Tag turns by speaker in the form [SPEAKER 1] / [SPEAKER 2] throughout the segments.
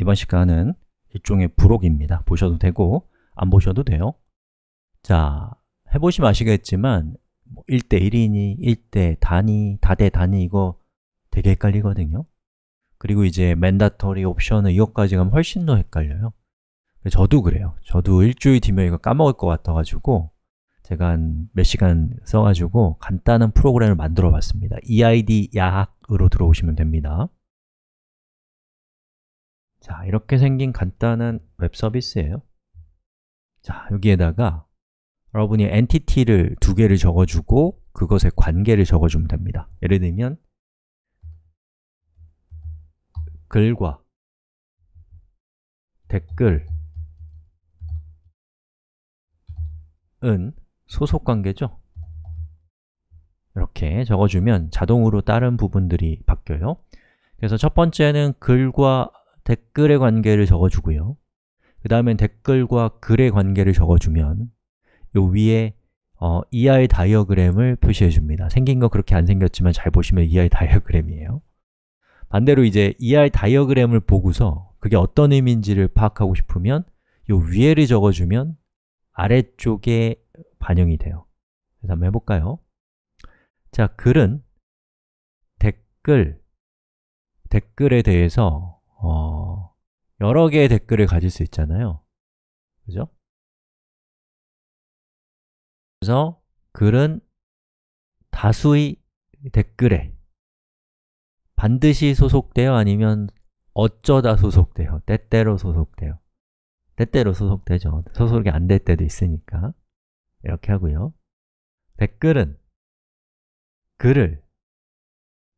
[SPEAKER 1] 이번 시간은 일종의 부록입니다. 보셔도 되고 안 보셔도 돼요. 자, 해보시면 아시겠지만 뭐 1대 1이니, 1대 단위, 다대 단위 이거 되게 헷갈리거든요. 그리고 이제 맨다터리 옵션은 이것까지 가면 훨씬 더 헷갈려요. 저도 그래요. 저도 일주일 뒤면 이거 까먹을 것 같아가지고 제가 한몇 시간 써가지고 간단한 프로그램을 만들어 봤습니다. eid 야학으로 들어오시면 됩니다. 자, 이렇게 생긴 간단한 웹 서비스예요 자, 여기에다가 여러분이 엔티티를 두 개를 적어주고 그것의 관계를 적어주면 됩니다 예를 들면 글과 댓글 은 소속 관계죠? 이렇게 적어주면 자동으로 다른 부분들이 바뀌어요 그래서 첫 번째는 글과 댓글의 관계를 적어주고요 그다음에 댓글과 글의 관계를 적어주면 요 위에 어, ER 다이어그램을 표시해 줍니다 생긴 거 그렇게 안 생겼지만 잘 보시면 ER 다이어그램이에요 반대로 이제 ER 다이어그램을 보고서 그게 어떤 의미인지를 파악하고 싶으면 요 위에를 적어주면 아래쪽에 반영이 돼요 그래서 한번 해볼까요? 자, 글은 댓글, 댓글에 대해서 어, 여러 개의 댓글을 가질 수 있잖아요 그죠? 그래서 글은 다수의 댓글에 반드시 소속되어 아니면 어쩌다 소속되어 때때로 소속되어 때때로 소속되죠 소속이 안 될 때도 있으니까 이렇게 하고요 댓글은 글을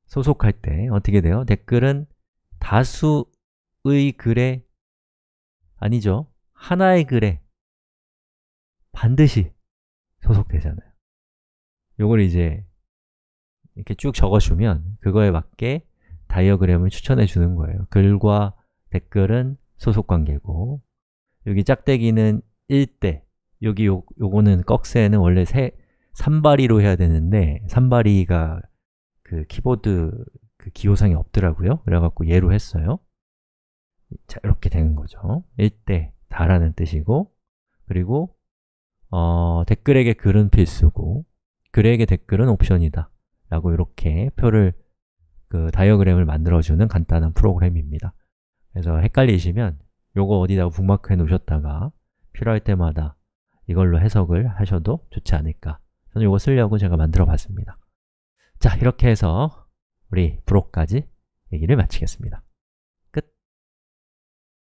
[SPEAKER 1] 소속할 때 어떻게 돼요? 댓글은 다수 의 글에 아니죠. 하나의 글에 반드시 소속되잖아요. 요걸 이제 이렇게 쭉 적어주면 그거에 맞게 다이어그램을 추천해 주는 거예요. 글과 댓글은 소속 관계고 여기 짝대기는 1대 여기 요, 요거는 꺽쇠는 원래 세, 3바리로 해야 되는데 3바리가 그 키보드 그 기호상이 없더라고요. 그래갖고 예로 했어요. 자, 이렇게 되는 거죠. 1대 다라는 뜻이고 그리고 어, 댓글에게 글은 필수고 글에게 댓글은 옵션이다 라고 이렇게 표를 그 다이어그램을 만들어주는 간단한 프로그램입니다. 그래서 헷갈리시면 요거 어디다가 북마크해 놓으셨다가 필요할 때마다 이걸로 해석을 하셔도 좋지 않을까 저는 요거 쓰려고 제가 만들어 봤습니다. 자, 이렇게 해서 우리 브록까지 얘기를 마치겠습니다.